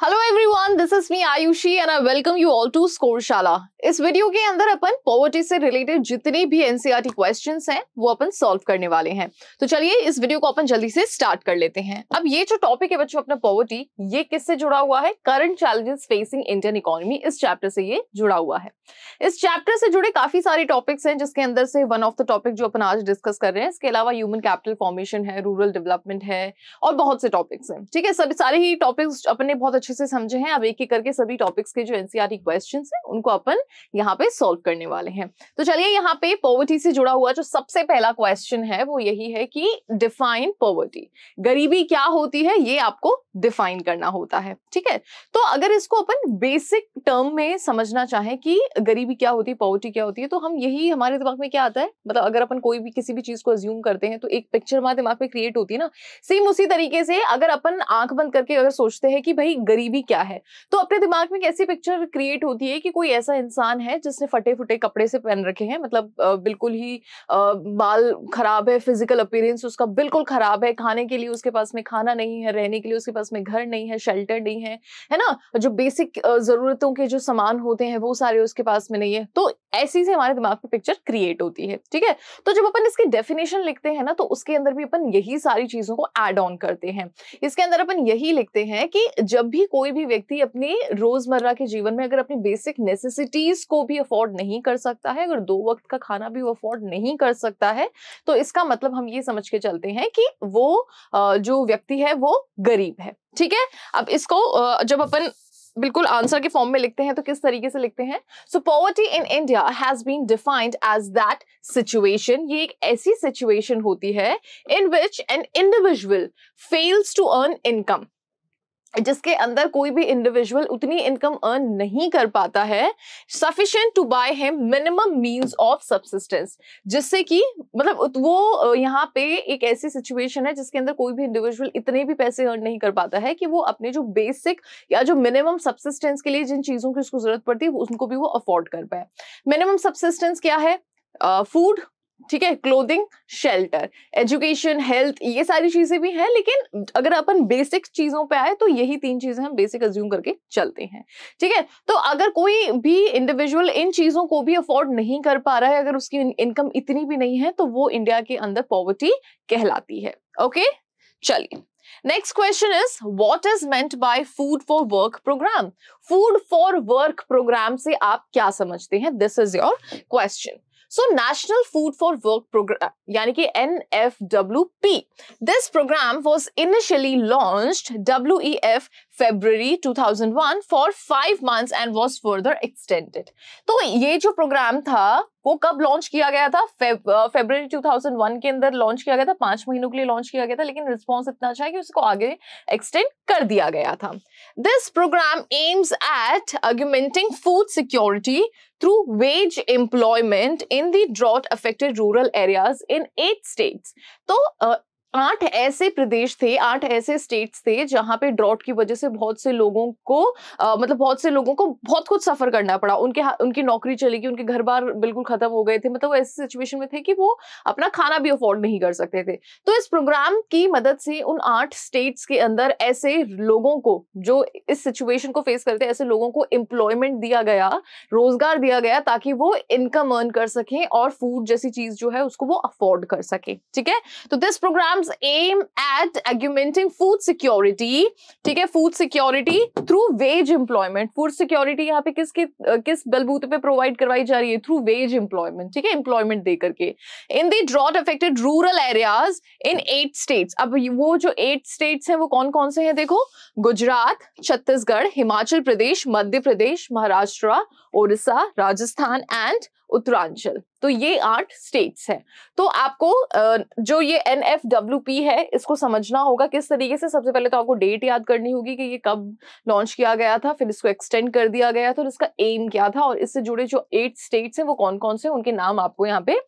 Hello everyone, this is me Ayushi and I welcome you all to Scoreshala. इस वीडियो के अंदर अपन poverty से रिलेटेड जितने भी एनसीईआरटी क्वेश्चंस e हैं वो अपन सॉल्व करने वाले हैं तो चलिए इस वीडियो को अपन जल्दी से स्टार्ट कर लेते हैं अब ये जो टॉपिक है बच्चों अपना पॉवर्टी ये किससे जुड़ा हुआ है current challenges facing Indian economy इस चैप्टर से ये जुड़ा हुआ है इस चैप्टर से जुड़े काफी सारे टॉपिक्स हैं जिसके अंदर से वन ऑफ द टॉपिक जो अपन आज डिस्कस कर रहे हैं इसके अलावा ह्यूमन कैपिटल फॉर्मेशन है रूरल डेवलपमेंट है और बहुत से टॉपिक्स हैं ठीक है सब सारे ही टॉपिक्स अपन ने बहुत अच्छे से समझे हैं अब एक एक करके सभी टॉपिक्स के जो एनसीआरटी क्वेश्चन है उनको अपन यहाँ पे सॉल्व करने वाले हैं तो चलिए यहाँ पे पॉवर्टी से जुड़ा हुआ जो सबसे पहला क्वेश्चन है वो यही है कि डिफाइन पॉवर्टी गरीबी क्या होती है ये आपको डिफाइन करना होता है ठीक है तो अगर इसको अपन बेसिक टर्म में समझना चाहें कि गरीबी क्या होती है पॉवर्टी क्या होती है तो हम यही हमारे दिमाग में क्या आता है मतलब अगर अपन कोई भी किसी भी चीज को अज्यूम करते हैं तो एक पिक्चर हमारे दिमाग में क्रिएट होती है ना सेम उसी तरीके से अगर अपन आंख बंद करके अगर सोचते हैं कि भाई गरीबी क्या है तो अपने दिमाग में कैसी पिक्चर क्रिएट होती है कि कोई ऐसा इंसान इंसान है जिसने फटे फुटे कपड़े से पहन रखे हैं मतलब बिल्कुल ही बाल खराब है फिजिकल अपीरेंस उसका बिल्कुल खराब है खाने के लिए उसके पास में खाना नहीं है रहने के लिए उसके पास में घर नहीं है शेल्टर नहीं है है ना जो बेसिक ज़रूरतों के जो सामान होते हैं वो सारे उसके पास में नहीं है तो ऐसी से हमारे दिमाग में पिक्चर क्रिएट होती है ठीक है तो जब अपन इसकी डेफिनेशन लिखते हैं ना तो उसके अंदर भी अपन यही सारी चीज़ों को एड ऑन करते हैं इसके अंदर अपन यही लिखते हैं कि जब भी कोई भी व्यक्ति अपनी रोज़मर्रा के जीवन में अगर अपनी बेसिक नेसेसिटी चीज को भी अफोर्ड नहीं कर सकता है अगर दो वक्त का खाना भी वो अफोर्ड नहीं कर सकता है तो इसका मतलब हम ये समझ के चलते हैं कि वो जो व्यक्ति है वो गरीब है ठीक है अब इसको जब अपन बिल्कुल आंसर के फॉर्म में लिखते हैं तो किस तरीके से लिखते हैं so poverty in India has been defined as that situation ये एक ऐसी सिचुएशन होती है in which an individual fails to earn income जिसके अंदर कोई भी इंडिविजुअल उतनी इनकम अर्न नहीं कर पाता है sufficient to buy him minimum means of subsistence जिससे कि मतलब वो यहाँ पे एक ऐसी सिचुएशन है जिसके अंदर कोई भी इंडिविजुअल इतने भी पैसे अर्न नहीं कर पाता है कि वो अपने जो बेसिक या जो मिनिमम सब्सिस्टेंस के लिए जिन चीज़ों की उसको जरूरत पड़ती है उनको भी वो अफोर्ड कर पाए मिनिमम सब्सिस्टेंस क्या है फूड uh, ठीक है क्लोथिंग शेल्टर एजुकेशन हेल्थ ये सारी चीजें भी हैं लेकिन अगर अपन बेसिक चीजों पे आए तो यही तीन चीजें हम बेसिक अज्यूम करके चलते हैं ठीक है तो अगर कोई भी इंडिविजुअल इन चीजों को भी अफोर्ड नहीं कर पा रहा है अगर उसकी इनकम इतनी भी नहीं है तो वो इंडिया के अंदर पॉवर्टी कहलाती है ओके चलिए next question is what is meant by food for work program food for work program से आप क्या समझते हैं this is your question So National Food for Work Program, yani ki NFWP. This program was initially launched WEF February 2001 for five months and was further extended तो ये जो programme था वो कब लॉन्च किया गया था फेब्रवरी 2001 के अंदर लॉन्च किया गया था पांच महीनों के लिए लॉन्च किया गया था लेकिन रिस्पॉन्स इतना अच्छा है कि उसको आगे एक्सटेंड कर दिया गया था this program aims at augmenting food security through wage employment in the drought affected rural areas in eight states तो आठ ऐसे प्रदेश थे आठ ऐसे स्टेट्स थे जहां पे ड्रॉट की वजह से बहुत से लोगों को आ, मतलब बहुत से लोगों को बहुत कुछ सफर करना पड़ा उनके उनकी नौकरी चली गई उनके घर बार बिल्कुल खत्म हो गए थे मतलब वो ऐसी सिचुएशन में थे कि वो अपना खाना भी अफोर्ड नहीं कर सकते थे तो इस प्रोग्राम की मदद से उन आठ स्टेट्स के अंदर ऐसे लोगों को जो इस सिचुएशन को फेस करते ऐसे लोगों को एम्प्लॉयमेंट दिया गया रोजगार दिया गया ताकि वो इनकम अर्न कर सकें और फूड जैसी चीज जो है उसको वो अफोर्ड कर सके ठीक है तो this program programs aim at augmenting food security ठीक है food security through wage employment food security यहाँ पे किसके किस बलबूते पे प्रोवाइड करवाई जा रही है थ्रू वेज एम्प्लॉयमेंट ठीक है एम्प्लॉयमेंट दे करके in the drought affected rural areas in eight states अब वो जो एट स्टेट्स हैं वो कौन कौन से हैं देखो गुजरात छत्तीसगढ़ हिमाचल प्रदेश मध्य प्रदेश महाराष्ट्र ओडिशा राजस्थान एंड उत्तरांचल तो ये आठ स्टेट्स हैं तो आपको जो ये एन एफ डब्ल्यू पी है इसको समझना होगा किस तरीके से सबसे पहले तो आपको डेट याद करनी होगी कि ये कब लॉन्च किया गया था फिर इसको एक्सटेंड कर दिया गया था और इसका एम क्या था और इससे जुड़े जो एट स्टेट्स हैं वो कौन कौन से उनके नाम आपको यहाँ पे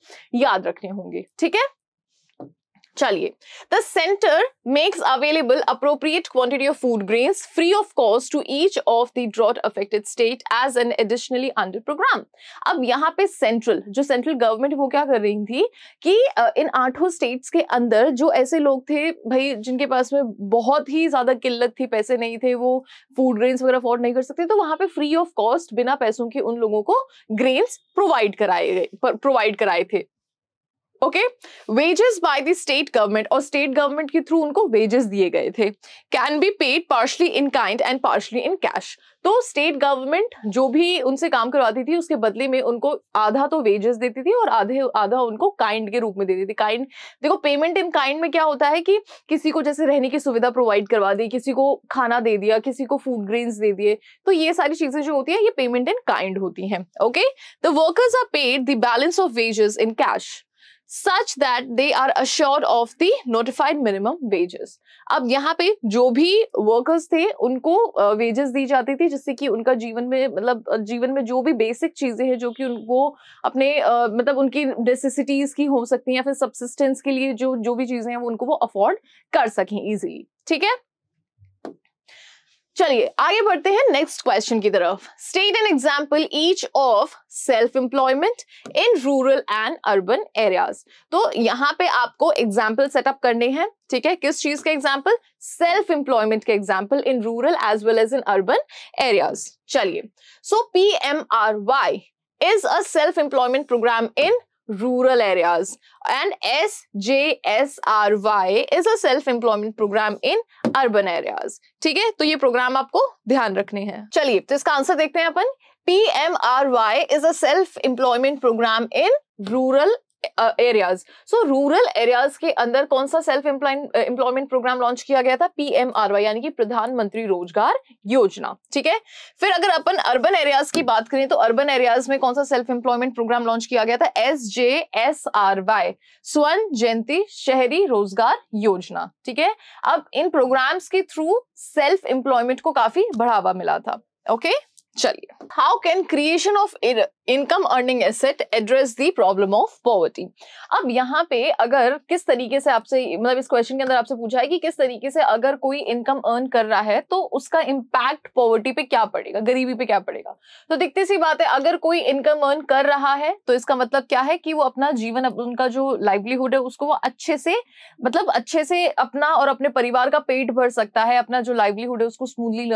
याद रखने होंगे ठीक है चलिए the centre makes available appropriate quantity of food grain free of cost to each of the drought affected state as an additionally under program अब यहाँ पे सेंट्रल जो सेंट्रल गवर्नमेंट वो क्या कर रही थी कि इन आठों स्टेट्स के अंदर जो ऐसे लोग थे भाई जिनके पास में बहुत ही ज्यादा किल्लत थी पैसे नहीं थे वो फूड ग्रेन्स वगैरह अफोर्ड नहीं कर सकते तो वहां पे फ्री ऑफ कॉस्ट बिना पैसों के उन लोगों को ग्रेन्स प्रोवाइड कराए गए प्रोवाइड कराए थे okay wages by the state government और स्टेट गवर्नमेंट के थ्रू उनको वेजेस दिए गए थे can be paid partially in kind and partially in cash तो स्टेट गवर्नमेंट जो भी उनसे काम करवाती थी उसके बदले में उनको आधा तो वेजेस देती थी और आधे आधा उनको काइंड के रूप में देती थी काइंड देखो पेमेंट इन काइंड में क्या होता है कि किसी को जैसे रहने की सुविधा प्रोवाइड करवा दी किसी को खाना दे दिया किसी को फूड ग्रेन्स दे दिए तो ये सारी चीजें जो होती है ये पेमेंट इन काइंड होती है okay the workers are paid the balance of wages in cash such that they are assured of the notified minimum wages अब यहाँ पे जो भी वर्कर्स थे उनको वेजेस दी जाती थी जिससे कि उनका जीवन में मतलब जीवन में जो भी बेसिक चीज़ें हैं जो कि उनको अपने मतलब उनकी necessities की हो सकती हैं या फिर सबसिस्टेंस के लिए जो जो भी चीज़ें हैं वो उनको वो अफोर्ड कर सकें ईजिली ठीक है चलिए आगे बढ़ते हैं नेक्स्ट क्वेश्चन की तरफ state an example each of self employment in rural and urban areas तो यहाँ पे आपको एग्जाम्पल सेटअप करने हैं ठीक है किस चीज के एग्जाम्पल सेल्फ एम्प्लॉयमेंट के example in rural as well as in urban areas चलिए so P M R Y is a self employment program in rural areas. And SJSRY is a self-employment program in urban areas. ठीक है तो ये programme आपको ध्यान रखने हैं चलिए तो इसका आंसर देखते हैं अपन PMRY is a self-employment program in rural areas so rural areas के अंदर कौन सा सेल्फ एम्प्लॉयमेंट प्रोग्राम लॉन्च किया गया था पीएमआरवाई यानी कि प्रधानमंत्री रोजगार योजना ठीक है फिर अगर अपन अर्बन एरियाज की बात करें तो अर्बन एरियाज में कौन सा सेल्फ एम्प्लॉयमेंट प्रोग्राम लॉन्च किया गया था S J S R Y Swarna Jayanti Shahari Rozgar Yojana ठीक है अब इन प्रोग्राम्स के थ्रू सेल्फ एम्प्लॉयमेंट को काफी बढ़ावा मिला था ओके okay? चलिए how can creation of income earning asset address the problem of poverty अब यहाँ पे अगर किस तरीके से आपसे मतलब इस क्वेश्चन के अंदर आपसे पूछा है कि किस तरीके से अगर कोई इनकम अर्न कर रहा है तो उसका इम्पैक्ट पॉवर्टी पे क्या पड़ेगा गरीबी पे क्या पड़ेगा तो दिखती सी बात है अगर कोई इनकम अर्न कर रहा है तो इसका मतलब क्या है कि वो अपना जीवन उनका जो लाइवलीहुड है उसको वो अच्छे से मतलब अच्छे से अपना और अपने परिवार का पेट भर सकता है अपना जो लाइवलीहुड है उसको स्मूथली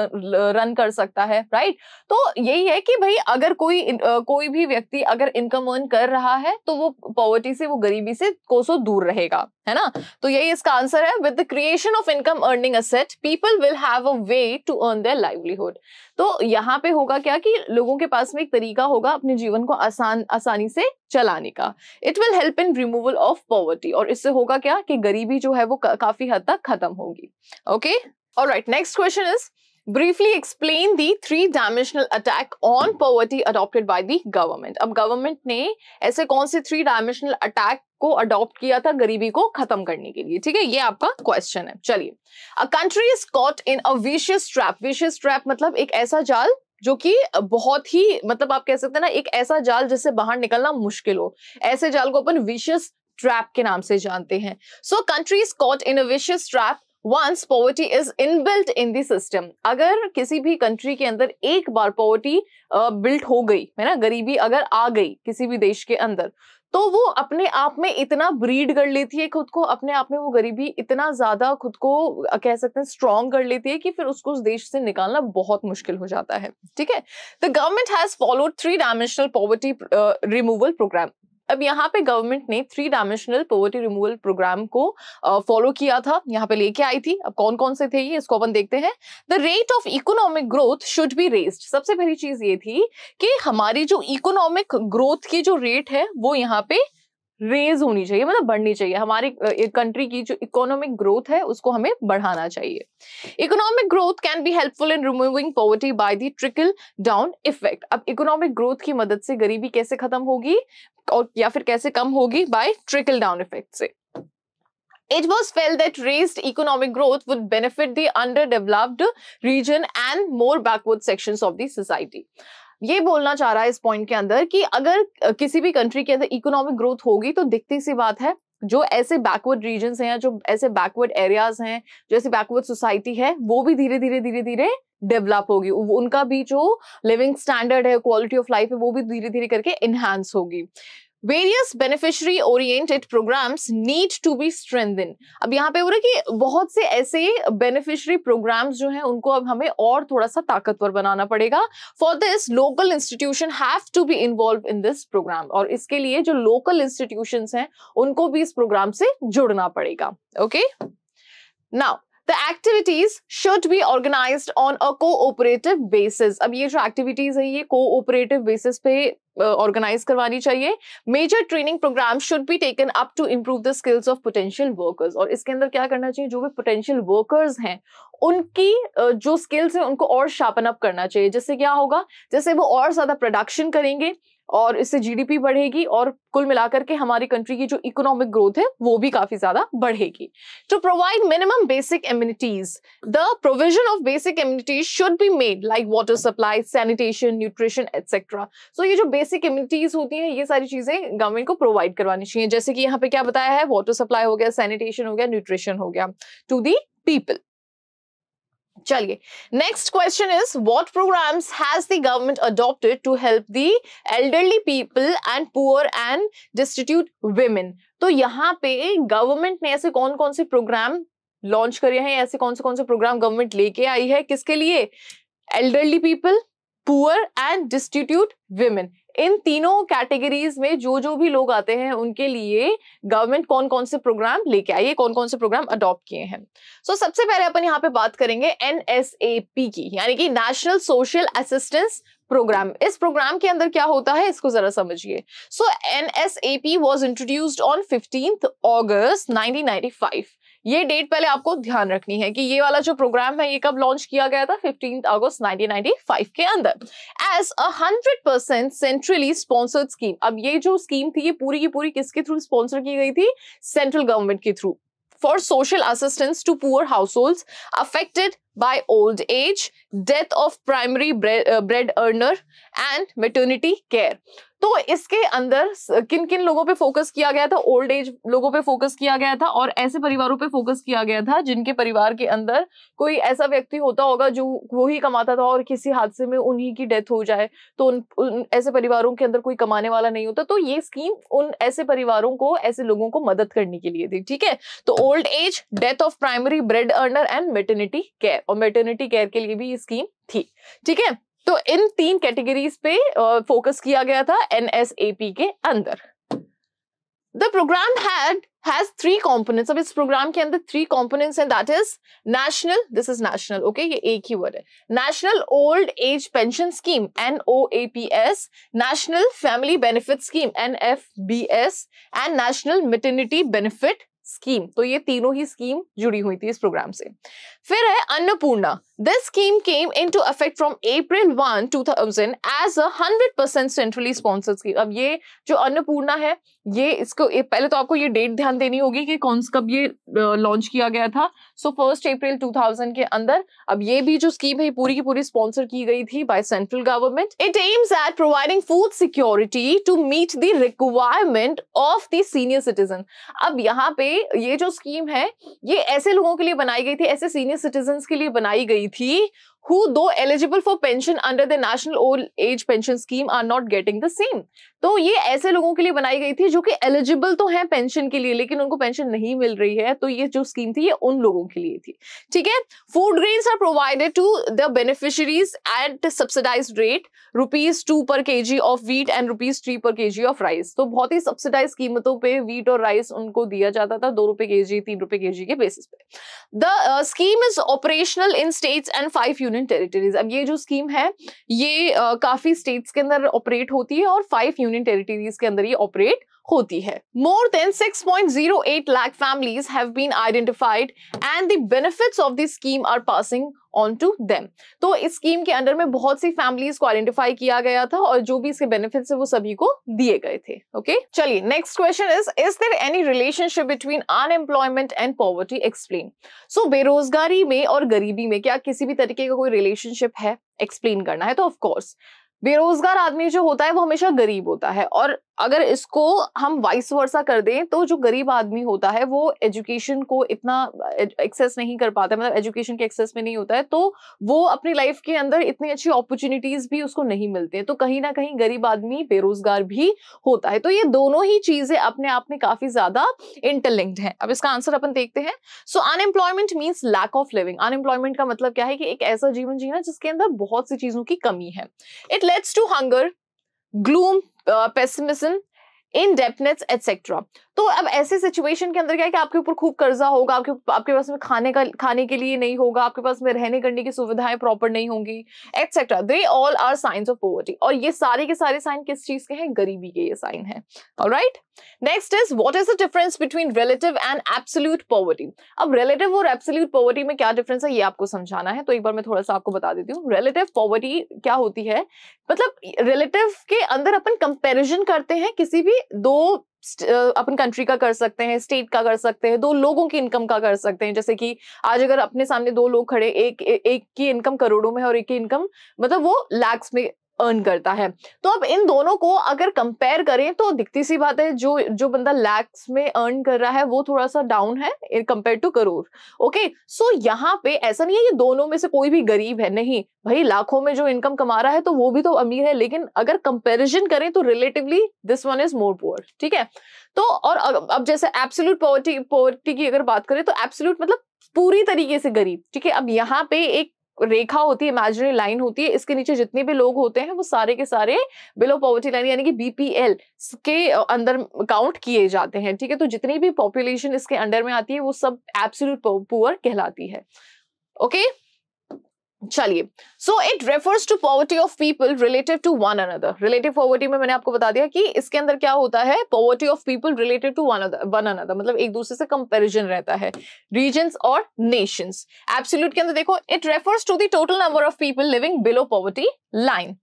रन कर सकता है राइट तो यही है कि भाई अगर कोई कोई भी व्यक्ति अगर इनकम अर्न कर रहा है तो वो पॉवर्टी से वो गरीबी से कोसों दूर रहेगा है ना तो यही इसका आंसर है with the creation of income earning asset people will have a way to earn their livelihood तो यहाँ पे होगा क्या कि लोगों के पास में एक तरीका होगा अपने जीवन को आसान आसानी से चलाने का it will help in removal of poverty और इससे होगा क्या कि गरीबी जो है वो का, काफी हद तक खत्म होगी ओके और right next question is briefly explain the three dimensional attack on poverty adopted by the government. अब government ने ऐसे कौन से three dimensional attack को adopt किया था गरीबी को खत्म करने के लिए ठीक है ये आपका question है चलिए A country is caught in a vicious trap. Vicious trap मतलब एक ऐसा जाल जो कि बहुत ही मतलब आप कह सकते हैं ना एक ऐसा जाल जिससे बाहर निकलना मुश्किल हो ऐसे जाल को अपन विशियस ट्रैप के नाम से जानते हैं so countries caught in vicious trap once poverty is inbuilt in the system अगर किसी भी कंट्री के अंदर एक बार पॉवर्टी बिल्ट हो गई है ना गरीबी अगर आ गई किसी भी देश के अंदर तो वो अपने आप में इतना ब्रीड कर लेती है खुद को अपने आप में वो गरीबी इतना ज्यादा खुद को कह सकते हैं स्ट्रॉन्ग कर लेती है कि फिर उसको उस देश से निकालना बहुत मुश्किल हो जाता है ठीक है the government has followed three dimensional poverty removal program अब यहाँ पे गवर्नमेंट ने three dimensional poverty removal program को फॉलो किया था यहाँ पे लेके आई थी अब कौन कौन से थे ये इसको अपन देखते हैं the rate of economic growth should be raised सबसे पहली चीज ये थी कि हमारी जो इकोनॉमिक ग्रोथ की जो रेट है वो यहाँ पे रेज होनी चाहिए मतलब बढ़नी चाहिए हमारी कंट्री की जो इकोनॉमिक ग्रोथ है उसको हमें बढ़ाना चाहिए economic growth can be helpful in removing poverty by the trickle down effect अब इकोनॉमिक ग्रोथ की मदद से गरीबी कैसे खत्म होगी और या फिर कैसे कम होगी बाय ट्रिकल डाउन इफेक्ट से It was felt that raised economic growth would benefit the underdeveloped region and more backward sections of the society. ये बोलना चाह रहा है इस पॉइंट के अंदर कि अगर किसी भी कंट्री के अंदर इकोनॉमिक ग्रोथ होगी तो दिखती सी बात है जो ऐसे बैकवर्ड रीजन हैं या जो ऐसे बैकवर्ड एरियाज हैं जो ऐसी बैकवर्ड सोसाइटी है वो भी धीरे धीरे धीरे धीरे डेवलप होगी उनका भी जो लिविंग स्टैंडर्ड है क्वालिटी ऑफ लाइफ है वो भी धीरे धीरे करके इनहस होगी various beneficiary oriented programs need to be strengthen अब यहाँ पे हो रहा है कि बहुत से ऐसे बेनिफिशरी प्रोग्राम्स जो हैं उनको अब हमें और थोड़ा सा ताकतवर बनाना पड़ेगा for this local institution have to be involve in this program और इसके लिए जो लोकल इंस्टीट्यूशन हैं उनको भी इस प्रोग्राम से जुड़ना पड़ेगा okay now The activities should be organize on a cooperative basis अब ये जो एक्टिविटीज है ये cooperative बेसिस पे ऑर्गेनाइज uh, करवानी चाहिए major training program should be taken up to improve the skills of potential workers और इसके अंदर क्या करना चाहिए जो भी पोटेंशियल वर्कर्स हैं उनकी uh, जो स्किल्स हैं उनको और शार्पन अप करना चाहिए जिससे क्या होगा जैसे वो और ज़्यादा प्रोडक्शन करेंगे और इससे जीडीपी बढ़ेगी और कुल मिलाकर के हमारी कंट्री की जो इकोनॉमिक ग्रोथ है वो भी काफी ज्यादा बढ़ेगी to provide minimum basic amenities the provision of basic amenities should be made like water supply sanitation nutrition etcetera so ये जो बेसिक एम्यूनिटीज होती हैं ये सारी चीजें गवर्नमेंट को प्रोवाइड करवानी चाहिए जैसे कि यहाँ पे क्या बताया है वाटर सप्लाई हो गया सैनिटेशन हो गया न्यूट्रिशन हो गया टू दी पीपल चलिए next question is what programs has the government adopted to help the elderly people and poor and destitute women तो यहाँ पे गवर्नमेंट ने ऐसे कौन कौन से प्रोग्राम लॉन्च करे हैं ऐसे कौन से कौन से प्रोग्राम गवर्नमेंट लेके आई है किसके लिए elderly people poor and destitute women इन तीनों कैटेगरीज में जो जो भी लोग आते हैं उनके लिए गवर्नमेंट कौन कौन से प्रोग्राम लेके आई है कौन कौन से प्रोग्राम अडॉप्ट किए हैं सो so, सबसे पहले अपन यहाँ पे बात करेंगे एन की यानी कि नेशनल सोशल असिस्टेंस प्रोग्राम इस प्रोग्राम के अंदर क्या होता है इसको जरा समझिए so N S A P was introduced on fifteenth August five ये डेट पहले आपको ध्यान रखनी है कि ये वाला जो प्रोग्राम है ये कब लॉन्च किया गया था फिफ्टीन अगस्त 1995 के अंदर as a hundred percent centrally sponsored scheme अब ये जो स्कीम थी ये पूरी की पूरी किसके थ्रू स्पॉन्सर की गई थी सेंट्रल गवर्नमेंट के through for social assistance to poor households affected by old age, death of primary bread, uh, bread earner, and maternity care. तो इसके अंदर किन किन लोगों पे फोकस किया गया था ओल्ड एज लोगों पे फोकस किया गया था और ऐसे परिवारों पे फोकस किया गया था जिनके परिवार के अंदर कोई ऐसा व्यक्ति होता होगा जो वो ही कमाता था और किसी हादसे में उन्हीं की डेथ हो जाए तो उन, उन ऐसे परिवारों के अंदर कोई कमाने वाला नहीं होता तो ये स्कीम उन ऐसे परिवारों को ऐसे लोगों को मदद करने के लिए थी ठीक है तो old age death of primary bread earner and maternity care और मेटर्निटी केयर के लिए भी ये स्कीम थी ठीक है तो इन तीन कैटेगरीज पे फोकस किया गया था एनएसएपी के अंदर the program had has three components अब इस प्रोग्राम के अंदर थ्री कॉम्पोनेंट्स हैं that is national this is national okay ये एक ही वर्ड है national old age pension scheme N O A P S national family benefit scheme N F B S and national maternity benefit scheme तो ये तीनों ही scheme जुड़ी हुई थी इस प्रोग्राम से फिर है Annapurna This scheme came into effect from April 1, 2000 as a 100% centrally sponsored scheme. अब ये जो अन्नपूर्णा है ये इसको ये पहले तो आपको ये डेट ध्यान देनी होगी कि कौन कब ये लॉन्च किया गया था सो फर्स्ट अप्रैल 2000 के अंदर अब ये भी जो स्कीम है पूरी की पूरी स्पॉन्सर की गई थी by central government it aims at providing food security to meet the requirement of the senior citizen अब यहाँ पे ये जो स्कीम है ये ऐसे लोगों के लिए बनाई गई थी ऐसे सीनियर सिटीजन के लिए बनाई गई who though eligible for pension under the national old age pension scheme are not getting the same तो ये ऐसे लोगों के लिए बनाई गई थी जो कि एलिजिबल तो है पेंशन के लिए लेकिन उनको पेंशन नहीं मिल रही है तो ये जो स्कीम थी ये उन लोगों के लिए थी ठीक है food grains are provided to the beneficiaries at subsidize rate rupees two per K G of wheat and rupees three per K G of rice तो बहुत ही सब्सिडाइज कीमतों पर वीट और राइस उनको दिया जाता था दो रुपए के जी तीन रुपए के जी के बेसिस पे the scheme is operational in states and five union territories अब ये जो स्कीम है ये uh, काफी स्टेट्स के अंदर ऑपरेट होती है और फाइव यूनियन यूनियन टेरिटरीज के अंदर ये ऑपरेट होती है more than 6.08 lakh families have been identified and the benefits of the scheme are passing on to them तो इस स्कीम के अंडर में बहुत सी फैमिलीज को आइडेंटिफाई किया गया था और जो भी इसके बेनिफिट्स है वो सभी को दिए गए थे ओके चलिए next question is is there any relationship between unemployment and poverty explain so बेरोजगारी में और गरीबी में क्या किसी भी तरीके का को कोई रिलेशनशिप है एक्सप्लेन करना है तो ऑफकोर्स बेरोजगार आदमी जो होता है वो हमेशा गरीब होता है और अगर इसको हम वाइस वर्सा कर दें तो जो गरीब आदमी होता है वो एजुकेशन को इतना एक्सेस नहीं कर पाता मतलब एजुकेशन के एक्सेस में नहीं होता है तो वो अपनी लाइफ के अंदर इतनी अच्छी अपॉर्चुनिटीज भी उसको नहीं मिलती हैं तो कहीं ना कहीं गरीब आदमी बेरोजगार भी होता है तो ये दोनों ही चीजें अपने आप में काफी ज्यादा इंटरलिंक्ड है अब इसका आंसर अपन देखते हैं so unemployment means lack of living unemployment का मतलब क्या है कि एक ऐसा जीवन जीना जिसके अंदर बहुत सी चीजों की कमी है it leads to hunger gloom uh, pessimism, indebtedness, etc. तो अब ऐसे सिचुएशन के अंदर क्या है कि आपके ऊपर खूब कर्जा होगा आपके आपके पास में खाने का खाने के लिए नहीं होगा आपके पास में रहने करने की सुविधाएं प्रॉपर नहीं होंगी etcetera they all are signs of poverty और ये सारे के सारे साइन किस चीज के हैं गरीबी के ये साइन है right next is what is the difference between relative and absolute poverty अब रिलेटिव और एब्सोल्यूट पॉवर्टी में क्या डिफरेंस है ये आपको समझाना है तो एक बार मैं थोड़ा सा आपको बता देती हूँ रिलेटिव पॉवर्टी क्या होती है मतलब रिलेटिव के अंदर अपन कंपेरिजन करते हैं किसी भी दो अपन कंट्री का कर सकते हैं स्टेट का कर सकते हैं दो लोगों की इनकम का कर सकते हैं जैसे कि आज अगर अपने सामने दो लोग खड़े एक एक की इनकम करोड़ों में है और एक की इनकम मतलब वो लैक्स में अर्न करता है तो अब इन दोनों को अगर कंपेयर करें तो दिखती सी बात है जो जो बंदा लैक्स में अर्न कर रहा है वो थोड़ा सा डाउन है compare to crore okay so यहाँ पे ऐसा नहीं है ये दोनों में से कोई भी गरीब है नहीं भाई लाखों में जो इनकम कमा रहा है तो वो भी तो अमीर है लेकिन अगर कंपेरिजन करें तो relatively this one is more poor ठीक है तो और अब जैसे एब्सोल्यूट पॉवर्टी पॉवर्टी की अगर बात करें तो एब्सोल्यूट मतलब पूरी तरीके से गरीब ठीक है अब यहाँ पे एक रेखा होती है इमेजिनरी लाइन होती है इसके नीचे जितने भी लोग होते हैं वो सारे के सारे बिलो पॉवर्टी लाइन यानी कि बीपीएल के अंदर काउंट किए जाते हैं ठीक है तो जितनी भी पॉपुलेशन इसके अंडर में आती है वो सब एब्सोल्यूट पुअर कहलाती है ओके okay? चलिए so it refers to poverty of people related to one another relative poverty में मैंने आपको बता दिया कि इसके अंदर क्या होता है poverty of people related to one another मतलब एक दूसरे से कंपैरिजन रहता है रीजन्स और नेशंस एब्सोल्यूट के अंदर देखो it refers to the total number of people living below poverty line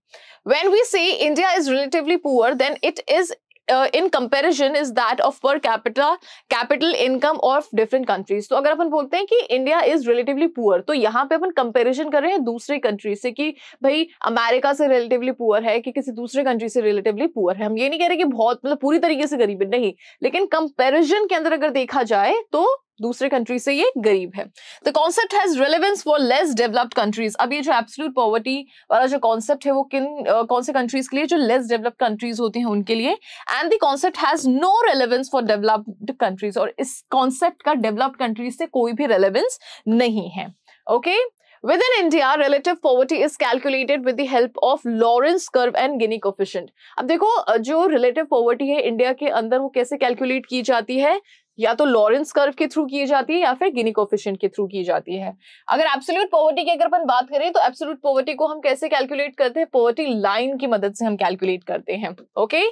when we say india is relatively poor then it is in uh, in is that of of per capita capital income of different तो अगर अपन बोलते हैं कि India is relatively poor तो यहाँ पे अपन comparison कर रहे हैं दूसरे कंट्रीज से कि भाई अमेरिका से रिलेटिवली पुअर है कि किसी दूसरे कंट्री से रिलेटिवली पुअर है हम ये नहीं कह रहे कि बहुत मतलब पूरी तरीके से गरीब है नहीं लेकिन कंपेरिजन के अंदर अगर देखा जाए तो दूसरे कंट्री से ये गरीब है the concept has relevance for less developed countries अब ये जो एब्सोल्यूट पॉवर्टी वाला जो कॉन्सेप्ट है वो किन uh, कौन से कंट्रीज के लिए जो लेस डेवलप्ड कंट्रीज होते हैं उनके लिए and the concept has no relevance for developed countries और इस कॉन्सेप्ट का डेवलप्ड कंट्रीज से कोई भी रेलिवेंस नहीं है okay okay? Within India, relative poverty is calculated with the help of Lawrence curve and Gini coefficient. अब देखो जो relative poverty है इंडिया के अंदर वो कैसे कैलकुलेट की जाती है या तो लॉरेंस कर्व के थ्रू की जाती है या फिर गिनी कोफिशियंट के थ्रू की जाती है अगर एब्सोल्यूट पॉवर्टी की अगर अपन बात करें तो एब्सोल्यूट पॉवर्टी को हम कैसे कैलकुलेट करते हैं पॉवर्टी लाइन की मदद से हम कैलकुलेट करते हैं okay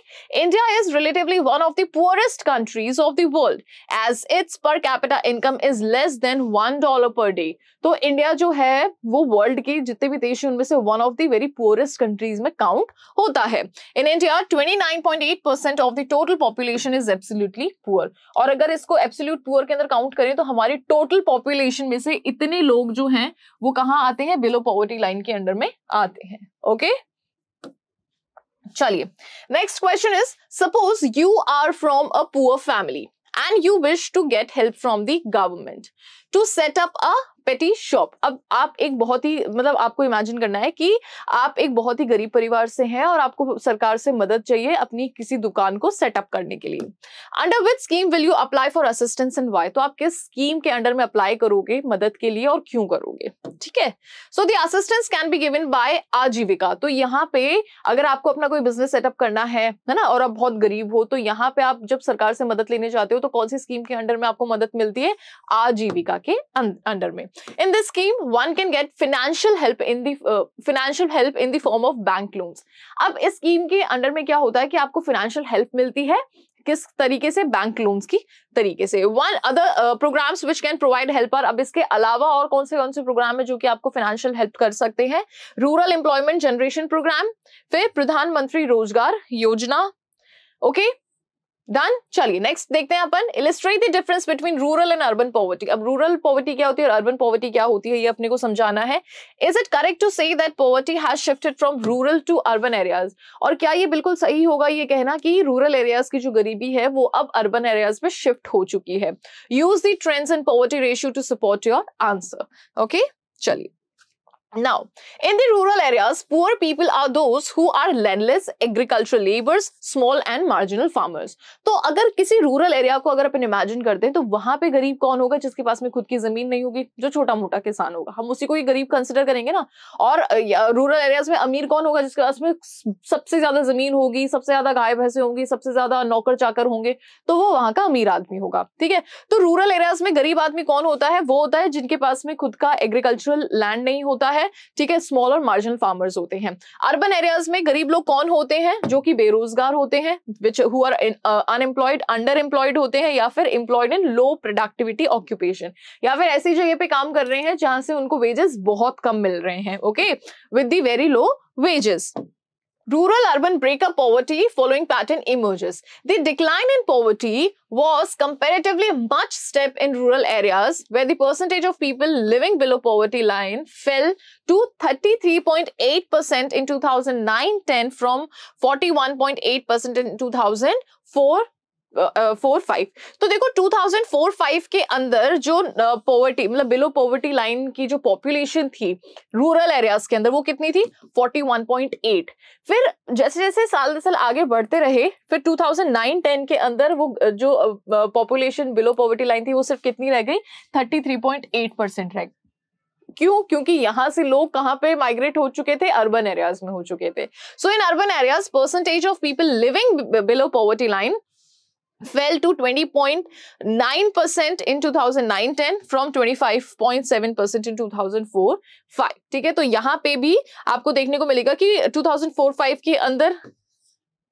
India is relatively one of the poorest countries of the world as its per capita income is less than one dollar per day तो इंडिया जो है वो वर्ल्ड के जितने भी देश हैं उनमें से one of the very poorest countries में काउंट होता है in India 29.8 percent of the total population is absolutely poor और अगर अगर इसको एब्सोल्यूट पुअर के अंदर काउंट करें तो हमारी टोटल पॉपुलेशन में से इतने लोग जो हैं वो कहाँ आते हैं बिलो पॉवर्टी लाइन के अंडर में आते हैं ओके चलिए next question is suppose you are from a poor family and you wish to get help from the government to set up a petty shop अब आप एक बहुत ही मतलब आपको इमेजिन करना है कि आप एक बहुत ही गरीब परिवार से हैं और आपको सरकार से मदद चाहिए अपनी किसी दुकान को सेटअप करने के लिए under which scheme will you apply for assistance and why तो आप किस स्कीम के अंडर में अप्लाई करोगे मदद के लिए और क्यों करोगे ठीक है so the assistance can be given by Aajeevika तो यहाँ पे अगर आपको अपना कोई बिजनेस सेटअप करना है है ना और आप बहुत गरीब हो तो यहाँ पे आप जब सरकार से मदद लेने जाते हो तो कौन सी स्कीम के अंडर में आपको मदद मिलती है आजीविका के अंडर में In this scheme, one can get financial help in the uh, financial help in the form of bank loans. अब इस स्कीम के अंडर में क्या होता है कि आपको फाइनेंशियल हेल्प मिलती है किस तरीके से बैंक लोन्स की तरीके से one other programs which can provide helper अब इसके अलावा और कौन से कौन से प्रोग्राम है जो कि आपको फाइनेंशियल हेल्प कर सकते हैं रूरल एम्प्लॉयमेंट जनरेशन प्रोग्राम फिर Pradhanmantri Rozgar Yojana okay okay? Done चलिए नेक्स्ट देखते हैं अपन illustrate the difference between rural and urban poverty अब रूरल पॉवर्टी क्या होती है और अर्बन पॉवर्टी क्या होती है ये अपने को समझाना है is it correct to say that poverty has shifted from rural to urban areas और क्या ये बिल्कुल सही होगा ये कहना कि रूरल एरियाज की जो गरीबी है वो अब अर्बन एरियाज में शिफ्ट हो चुकी है use the trends in poverty ratio to support your answer okay चलिए Now, in the rural areas, poor people are those who are landless agricultural laborers, small and marginal farmers. तो अगर किसी rural area को अगर अपन imagine करते हैं तो वहां पे गरीब कौन होगा जिसके पास में खुद की जमीन नहीं होगी जो छोटा मोटा किसान होगा हम उसी को ही गरीब कंसिडर करेंगे ना और रूरल एरियाज में अमीर कौन होगा जिसके पास में सबसे ज्यादा जमीन होगी सबसे ज्यादा गाय भैंसे होंगी सबसे ज्यादा नौकर चाकर होंगे तो वो वहां का अमीर आदमी होगा ठीक है तो रूरल एरियाज में गरीब आदमी कौन होता है वो होता है जिनके पास में खुद का एग्रीकल्चरल लैंड नहीं होता है है ठीक है स्मॉल और मार्जिनल फार्मर्स होते हैं अर्बन एरियाज में गरीब लोग कौन होते हैं जो कि बेरोजगार होते हैं which who are unemployed under employed होते हैं या फिर employed in low productivity occupation या फिर ऐसी जगह पे काम कर रहे हैं जहां से उनको वेजेस बहुत कम मिल रहे हैं okay with the very low wages rural-urban breakup poverty following pattern emerges. The decline in poverty was comparatively much step in rural areas where the percentage of people living below poverty line fell to 33.8% in 2009-10 from 41.8% in 2004 four five तो देखो two thousand four five के अंदर जो poverty मतलब below poverty line की जो population थी rural areas के अंदर वो कितनी थी फोर्टी वन पॉइंट एट फिर जैसे जैसे साल दर साल आगे बढ़ते रहे फिर टू थाउजेंड नाइन टेन के अंदर वो जो पॉपुलेशन बिलो पॉवर्टी लाइन थी वो सिर्फ कितनी रह गई thirty three point eight percent रह गई क्यों क्योंकि यहाँ से लोग कहां पे माइग्रेट हो चुके थे अर्बन एरियाज में हो चुके थे so in urban areas percentage of people living below poverty line fell to 20.9% in 2009-10 from 25.7% in 2004-5 ठीक है तो यहाँ पे भी आपको देखने को मिलेगा कि 2004-5 के अंदर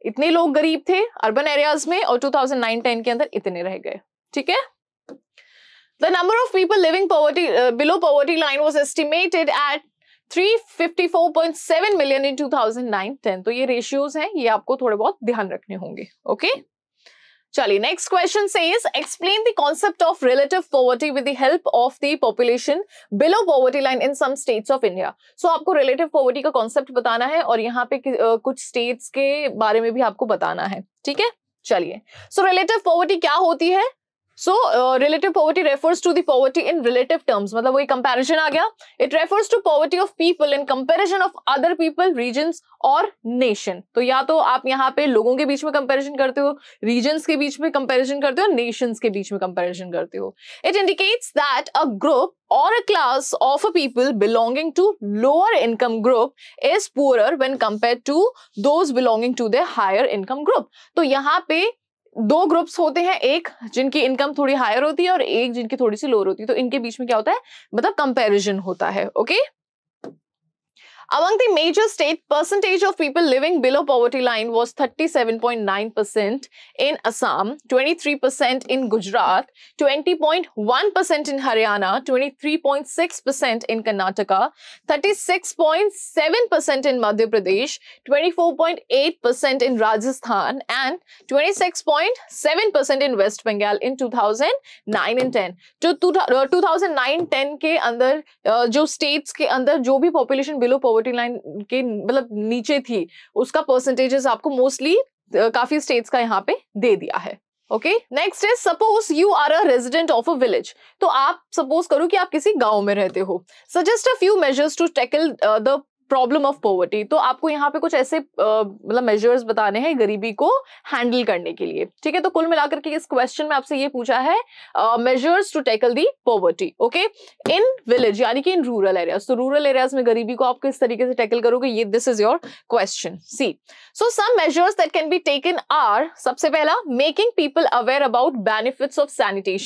इतने लोग गरीब थे अर्बन एरियाज में और 2009-10 के अंदर इतने रह गए ठीक है The number of people living poverty uh, below poverty line was estimated at 354.7 million in 2009-10 तो ये रेशियोज हैं ये आपको थोड़े बहुत ध्यान रखने होंगे ओके okay? चलिए नेक्स्ट क्वेश्चन से is explain the concept of relative poverty with the help of the population below poverty line in some states of India so आपको रिलेटिव पॉवर्टी का कॉन्सेप्ट बताना है और यहाँ पे कुछ स्टेट्स के बारे में भी आपको बताना है ठीक है चलिए सो रिलेटिव पॉवर्टी क्या होती है so relative poverty refers to poverty in relative terms मतलब वही कंपेरिजन आ गया it refers to poverty of people in comparison of other people region और नेशन तो या तो आप यहाँ पे लोगों के बीच में कंपेरिजन करते हो रीजन्स के बीच में कंपेरिजन करते हो नेशन के बीच में कंपेरिजन करते हो it indicates that a group और a class of a people belonging to lower income group is poorer when compare to those belonging to the higher income group तो यहाँ पे दो ग्रुप्स होते हैं एक जिनकी इनकम थोड़ी हायर होती है और एक जिनकी थोड़ी सी लोअर होती है तो इनके बीच में क्या होता है मतलब कंपैरिजन होता है okay okay? Among the major state, percentage of people living below poverty line was 37.9% in Assam, 23% in Gujarat, 20.1% in Haryana, 23.6% in Karnataka, 36.7% in Madhya Pradesh, 24.8% in Rajasthan and 26.7% in West Bengal in 2009 and 10. तो 2009-10 के अंदर jo states ke under jo bhi population below poverty poverty line के मतलब नीचे थी उसका percentages आपको mostly काफी स्टेट्स का यहाँ पे दे दिया है okay next is suppose you are a resident of a village तो आप सपोज करो कि आप किसी गांव में रहते हो suggest a few measures to tackle the problem of poverty तो आपको यहाँ पे कुछ ऐसे मतलब मेजर्स बताने हैं गरीबी को हैंडल करने के लिए ठीक है तो कुल मिलाकर के इस क्वेश्चन में आपसे ये पूछा है measures to tackle the poverty okay in village यानी कि इन रूरल एरियाज तो रूरल एरियाज में गरीबी को आप किस तरीके से टैकल करोगे ये this is your question see so some measures that can be taken are सबसे पहला making people aware about benefits of sanitation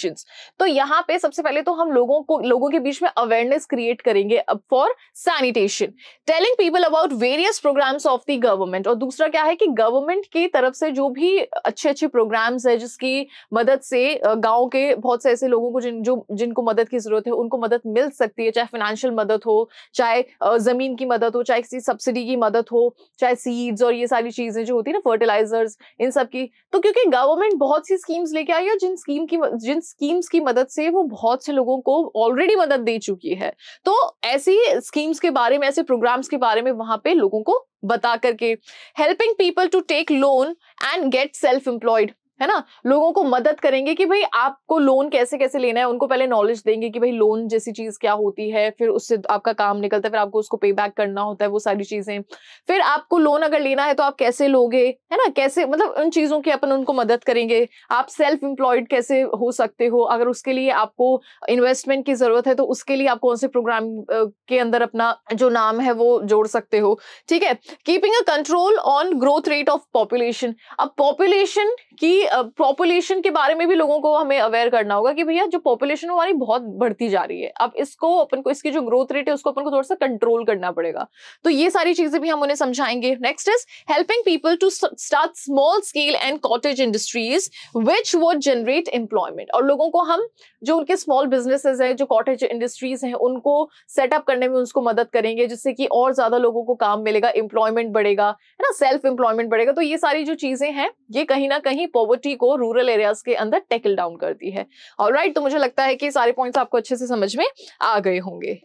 तो यहाँ पे सबसे पहले तो हम लोगों को लोगों के बीच में अवेयरनेस क्रिएट करेंगे for sanitation telling people about various programs of the government और दूसरा क्या है कि गवर्नमेंट की तरफ से जो भी अच्छे अच्छे प्रोग्राम्स है जिसकी मदद से गाँव के बहुत से ऐसे लोगों को जिन जो जिनको मदद की जरूरत है उनको मदद मिल सकती है चाहे फाइनेंशियल मदद हो चाहे जमीन की मदद हो चाहे किसी सब्सिडी की मदद हो चाहे सीड्स और ये सारी चीजें जो होती है ना फर्टिलाइजर्स इन सब की तो क्योंकि गवर्नमेंट बहुत सी स्कीम्स लेके आई है जिन स्कीम की जिन स्कीम्स की मदद से वो बहुत से लोगों को ऑलरेडी मदद दे चुकी है तो ऐसी स्कीम्स के बारे में ऐसे प्रोग्राम प्रोग्राम्स के बारे में वहां पे लोगों को बता करके helping people to take loan and get self employed है ना लोगों को मदद करेंगे कि भाई आपको लोन कैसे कैसे लेना है उनको पहले नॉलेज देंगे कि भाई लोन जैसी चीज क्या होती है फिर उससे आपका काम निकलता है फिर आपको उसको पे बैक करना होता है वो सारी चीजें फिर आपको लोन अगर लेना है तो आप कैसे लोगे है ना कैसे मतलब उन चीजों की अपन उनको मदद करेंगे आप सेल्फ एम्प्लॉयड कैसे हो सकते हो अगर उसके लिए आपको इन्वेस्टमेंट की जरूरत है तो उसके लिए आप कौन से प्रोग्राम के अंदर अपना जो नाम है वो जोड़ सकते हो ठीक है keeping a control on growth rate of population अब पॉपुलेशन की पॉपुलेशन के बारे में भी लोगों को हमें अवेयर करना होगा कि भैया जो पॉपुलेशन हमारी बहुत बढ़ती जा रही है अब इसको अपन को इसकी जो ग्रोथ रेट है उसको अपन को थोड़ा सा कंट्रोल करना पड़ेगा तो ये सारी चीजें भी हम उन्हें समझाएंगे next is helping people to start small scale and cottage industries which वो जनरेट एम्प्लॉयमेंट और लोगों को हम जो उनके स्मॉल बिजनेसेस हैं जो कॉटेज इंडस्ट्रीज हैं उनको सेटअप करने में उसको मदद करेंगे जिससे कि और ज्यादा लोगों को काम मिलेगा एम्प्लॉयमेंट बढ़ेगा है ना सेल्फ एम्प्लॉयमेंट बढ़ेगा तो ये सारी जो चीजें हैं ये कहीं ना कहीं पॉवर्टी इलेक्ट्रिसिटी को रूरल एरियाज के अंदर टेकल डाउन कर दी है और right, तो मुझे लगता है कि सारे पॉइंट्स आपको अच्छे से समझ में आ गए होंगे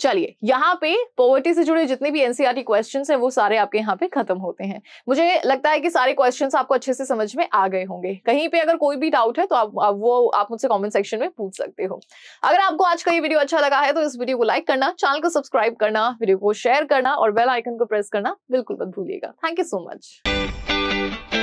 चलिए यहाँ पे पॉवर्टी से जुड़े जितने भी एनसीआरटी क्वेश्चंस e हैं वो सारे आपके यहाँ पे खत्म होते हैं मुझे लगता है कि सारे क्वेश्चंस आपको अच्छे से समझ में आ गए होंगे कहीं पे अगर कोई भी डाउट है तो आप, आप वो आप मुझसे कमेंट सेक्शन में पूछ सकते हो अगर आपको आज का ये वीडियो अच्छा लगा है तो इस वीडियो को लाइक करना चैनल को सब्सक्राइब करना वीडियो को शेयर करना और बेल आइकन को प्रेस करना बिल्कुल मत भूलिएगा थैंक यू सो मच